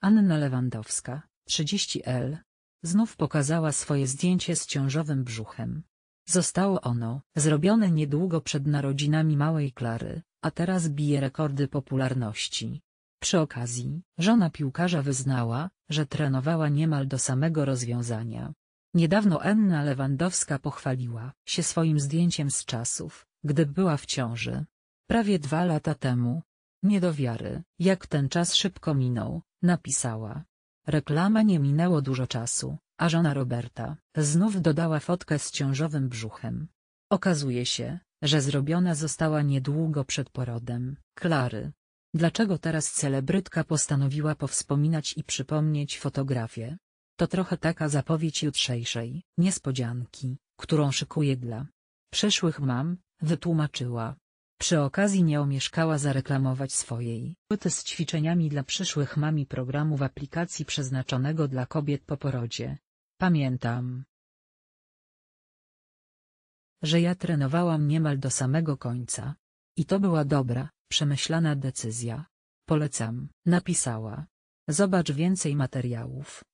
Anna Lewandowska, 30L, znów pokazała swoje zdjęcie z ciążowym brzuchem. Zostało ono zrobione niedługo przed narodzinami małej Klary, a teraz bije rekordy popularności. Przy okazji, żona piłkarza wyznała, że trenowała niemal do samego rozwiązania. Niedawno Anna Lewandowska pochwaliła się swoim zdjęciem z czasów, gdy była w ciąży. Prawie dwa lata temu. Nie do wiary, jak ten czas szybko minął, Napisała. Reklama nie minęło dużo czasu, a żona Roberta znów dodała fotkę z ciążowym brzuchem. Okazuje się, że zrobiona została niedługo przed porodem Klary. Dlaczego teraz celebrytka postanowiła powspominać i przypomnieć fotografię? To trochę taka zapowiedź jutrzejszej niespodzianki, którą szykuje dla przyszłych mam, wytłumaczyła. Przy okazji nie omieszkała zareklamować swojej płyty z ćwiczeniami dla przyszłych mami programu w aplikacji przeznaczonego dla kobiet po porodzie. Pamiętam, że ja trenowałam niemal do samego końca. I to była dobra, przemyślana decyzja. Polecam, napisała. Zobacz więcej materiałów.